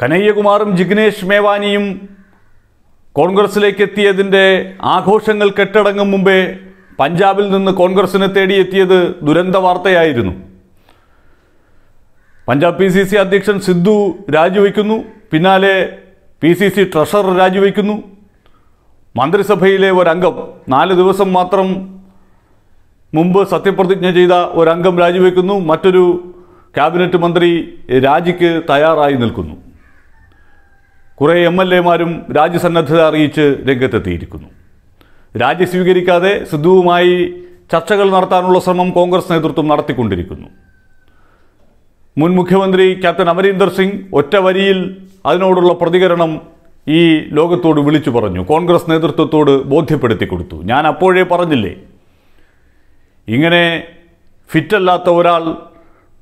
കനയ്യകുമാറും ജിഗ്നേഷ് മേവാനിയും കോൺഗ്രസിലേക്ക് എത്തിയതിൻ്റെ ആഘോഷങ്ങൾ കെട്ടടങ്ങും മുമ്പേ പഞ്ചാബിൽ നിന്ന് കോൺഗ്രസിനെ തേടിയെത്തിയത് ദുരന്ത വാർത്തയായിരുന്നു പഞ്ചാബ് പി സി സി അധ്യക്ഷൻ സിദ്ധു രാജിവെക്കുന്നു പിന്നാലെ പി സി സി ട്രഷറർ രാജിവെക്കുന്നു മന്ത്രിസഭയിലെ ഒരംഗം നാല് ദിവസം മാത്രം മുമ്പ് സത്യപ്രതിജ്ഞ ചെയ്ത ഒരംഗം രാജിവെക്കുന്നു മറ്റൊരു ക്യാബിനറ്റ് മന്ത്രി രാജിക്ക് തയ്യാറായി നിൽക്കുന്നു കുറേ എം എൽ എമാരും രാജ്യസന്നദ്ധത അറിയിച്ച് രംഗത്തെത്തിയിരിക്കുന്നു രാജി സ്വീകരിക്കാതെ സിദ്ധുവുമായി ചർച്ചകൾ നടത്താനുള്ള ശ്രമം കോൺഗ്രസ് നേതൃത്വം നടത്തിക്കൊണ്ടിരിക്കുന്നു മുൻ മുഖ്യമന്ത്രി ക്യാപ്റ്റൻ അമരീന്ദർ സിംഗ് ഒറ്റ വരിയിൽ അതിനോടുള്ള പ്രതികരണം ഈ ലോകത്തോട് വിളിച്ചു പറഞ്ഞു കോൺഗ്രസ് നേതൃത്വത്തോട് ബോധ്യപ്പെടുത്തി കൊടുത്തു ഞാൻ അപ്പോഴേ പറഞ്ഞില്ലേ ഇങ്ങനെ ഫിറ്റല്ലാത്ത ഒരാൾ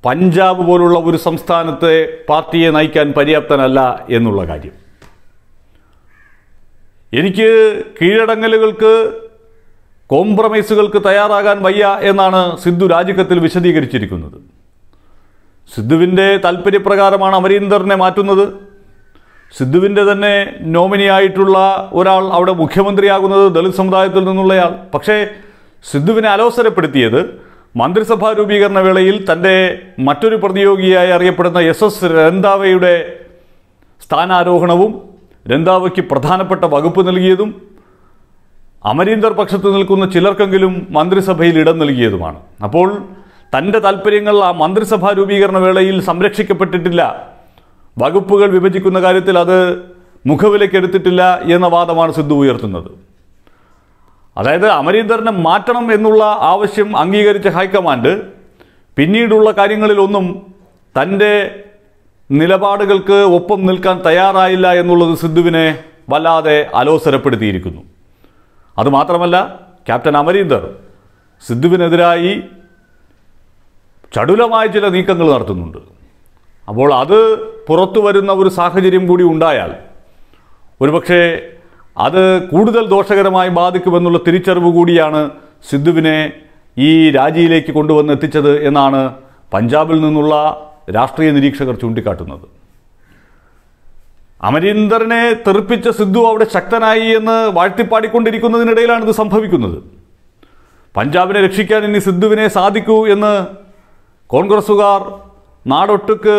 പഞ്ചാബ് പോലുള്ള ഒരു സംസ്ഥാനത്തെ പാർട്ടിയെ നയിക്കാൻ പര്യാപ്തനല്ല എന്നുള്ള കാര്യം എനിക്ക് കീഴടങ്ങലുകൾക്ക് കോംപ്രമൈസുകൾക്ക് തയ്യാറാകാൻ വയ്യ എന്നാണ് സിദ്ധു രാജിക്കത്തിൽ വിശദീകരിച്ചിരിക്കുന്നത് സിദ്ധുവിൻ്റെ താല്പര്യപ്രകാരമാണ് അമരീന്ദറിനെ മാറ്റുന്നത് സിദ്ധുവിൻ്റെ തന്നെ നോമിനിയായിട്ടുള്ള ഒരാൾ അവിടെ മുഖ്യമന്ത്രിയാകുന്നത് ദളിത് സമുദായത്തിൽ നിന്നുള്ളയാൾ പക്ഷേ സിദ്ധുവിനെ അലോസരപ്പെടുത്തിയത് മന്ത്രിസഭാ രൂപീകരണ വേളയിൽ തൻ്റെ മറ്റൊരു പ്രതിയോഗിയായി അറിയപ്പെടുന്ന എസ് എസ് രന്താവയുടെ സ്ഥാനാരോഹണവും രന്ധാവയ്ക്ക് പ്രധാനപ്പെട്ട വകുപ്പ് നൽകിയതും അമരീന്ദർ പക്ഷത്ത് നിൽക്കുന്ന ചിലർക്കെങ്കിലും മന്ത്രിസഭയിൽ ഇടം നൽകിയതുമാണ് അപ്പോൾ തൻ്റെ താല്പര്യങ്ങൾ ആ മന്ത്രിസഭാ രൂപീകരണ വേളയിൽ സംരക്ഷിക്കപ്പെട്ടിട്ടില്ല വകുപ്പുകൾ വിഭജിക്കുന്ന കാര്യത്തിൽ അത് മുഖവിലക്കെടുത്തിട്ടില്ല എന്ന വാദമാണ് സിദ്ധു ഉയർത്തുന്നത് അതായത് അമരീന്ദറിനെ മാറ്റണം എന്നുള്ള ആവശ്യം അംഗീകരിച്ച ഹൈക്കമാൻഡ് പിന്നീടുള്ള കാര്യങ്ങളിലൊന്നും തൻ്റെ നിലപാടുകൾക്ക് ഒപ്പം നിൽക്കാൻ തയ്യാറായില്ല എന്നുള്ളത് സിദ്ധുവിനെ വല്ലാതെ അലോസരപ്പെടുത്തിയിരിക്കുന്നു അതുമാത്രമല്ല ക്യാപ്റ്റൻ അമരീന്ദർ സിദ്ധുവിനെതിരായി ചടുലമായ ചില നീക്കങ്ങൾ നടത്തുന്നുണ്ട് അപ്പോൾ അത് പുറത്തു വരുന്ന ഒരു സാഹചര്യം കൂടി ഉണ്ടായാൽ ഒരുപക്ഷെ അത് കൂടുതൽ ദോഷകരമായി ബാധിക്കുമെന്നുള്ള തിരിച്ചറിവ് കൂടിയാണ് സിദ്ധുവിനെ ഈ രാജിയിലേക്ക് കൊണ്ടുവന്ന് എത്തിച്ചത് എന്നാണ് പഞ്ചാബിൽ നിന്നുള്ള രാഷ്ട്രീയ നിരീക്ഷകർ ചൂണ്ടിക്കാട്ടുന്നത് അമരീന്ദറിനെ തെറിപ്പിച്ച സിദ്ധു അവിടെ ശക്തനായി എന്ന് വാഴ്ത്തിപ്പാടിക്കൊണ്ടിരിക്കുന്നതിനിടയിലാണ് ഇത് സംഭവിക്കുന്നത് പഞ്ചാബിനെ രക്ഷിക്കാൻ ഇനി സിദ്ധുവിനെ സാധിക്കൂ എന്ന് കോൺഗ്രസ്സുകാർ നാടൊട്ടുക്ക്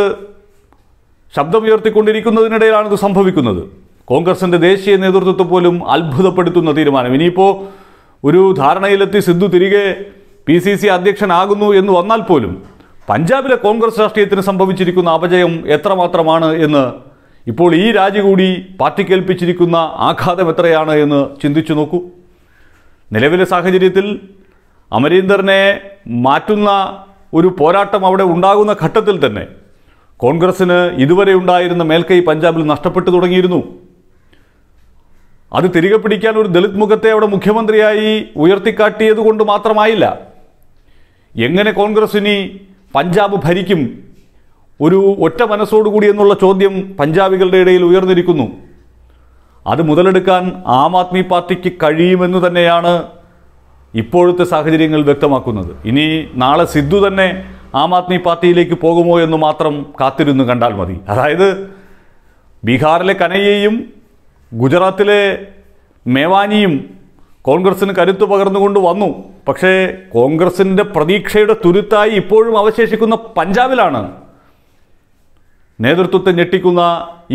ശബ്ദമുയർത്തിക്കൊണ്ടിരിക്കുന്നതിനിടയിലാണ് ഇത് സംഭവിക്കുന്നത് കോൺഗ്രസിൻ്റെ ദേശീയ നേതൃത്വത്തെ പോലും അത്ഭുതപ്പെടുത്തുന്ന തീരുമാനം ഇനിയിപ്പോൾ ഒരു ധാരണയിലെത്തി സിദ്ധു തിരികെ പി സി സി അധ്യക്ഷനാകുന്നു എന്ന് വന്നാൽ പോലും പഞ്ചാബിലെ കോൺഗ്രസ് രാഷ്ട്രീയത്തിന് സംഭവിച്ചിരിക്കുന്ന അപജയം എത്രമാത്രമാണ് എന്ന് ഇപ്പോൾ ഈ രാജി കൂടി കേൾപ്പിച്ചിരിക്കുന്ന ആഘാതം എത്രയാണ് എന്ന് ചിന്തിച്ചു നോക്കൂ നിലവിലെ സാഹചര്യത്തിൽ അമരീന്ദറിനെ മാറ്റുന്ന ഒരു പോരാട്ടം അവിടെ ഉണ്ടാകുന്ന ഘട്ടത്തിൽ തന്നെ കോൺഗ്രസ്സിന് ഇതുവരെ ഉണ്ടായിരുന്ന മേൽക്കൈ പഞ്ചാബിൽ നഷ്ടപ്പെട്ടു തുടങ്ങിയിരുന്നു അത് തിരികെ പിടിക്കാൻ ഒരു ദളിത് മുഖത്തെ അവിടെ മുഖ്യമന്ത്രിയായി ഉയർത്തിക്കാട്ടിയത് കൊണ്ട് മാത്രമായില്ല എങ്ങനെ കോൺഗ്രസ് ഇനി പഞ്ചാബ് ഭരിക്കും ഒരു ഒറ്റ മനസ്സോടുകൂടി എന്നുള്ള ചോദ്യം പഞ്ചാബികളുടെ ഇടയിൽ ഉയർന്നിരിക്കുന്നു അത് മുതലെടുക്കാൻ ആം ആദ്മി പാർട്ടിക്ക് കഴിയുമെന്ന് തന്നെയാണ് ഇപ്പോഴത്തെ സാഹചര്യങ്ങൾ വ്യക്തമാക്കുന്നത് ഇനി നാളെ സിദ്ധു തന്നെ ആം ആദ്മി പാർട്ടിയിലേക്ക് പോകുമോ എന്ന് മാത്രം കാത്തിരുന്ന് കണ്ടാൽ മതി അതായത് ബീഹാറിലെ കനയ്യയും ഗുജറാത്തിലെ മേവാനിയും കോൺഗ്രസിന് കരുത്ത് പകർന്നുകൊണ്ട് വന്നു പക്ഷേ കോൺഗ്രസിൻ്റെ പ്രതീക്ഷയുടെ തുരുത്തായി ഇപ്പോഴും അവശേഷിക്കുന്ന പഞ്ചാബിലാണ് നേതൃത്വത്തെ ഞെട്ടിക്കുന്ന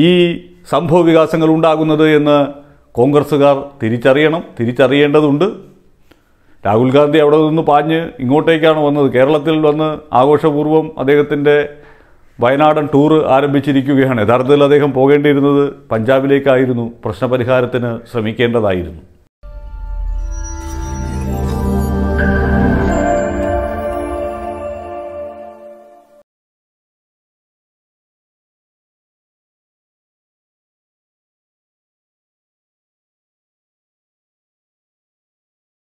ഈ സംഭവ വികാസങ്ങൾ ഉണ്ടാകുന്നത് എന്ന് കോൺഗ്രസ്സുകാർ തിരിച്ചറിയണം തിരിച്ചറിയേണ്ടതുണ്ട് രാഹുൽ ഗാന്ധി അവിടെ നിന്ന് പാഞ്ഞ് ഇങ്ങോട്ടേക്കാണ് വന്നത് കേരളത്തിൽ വന്ന് ആഘോഷപൂർവ്വം അദ്ദേഹത്തിൻ്റെ വയനാടൻ ടൂർ ആരംഭിച്ചിരിക്കുകയാണ് യഥാർത്ഥത്തിൽ അദ്ദേഹം പോകേണ്ടിയിരുന്നത് പഞ്ചാബിലേക്കായിരുന്നു പ്രശ്നപരിഹാരത്തിന് ശ്രമിക്കേണ്ടതായിരുന്നു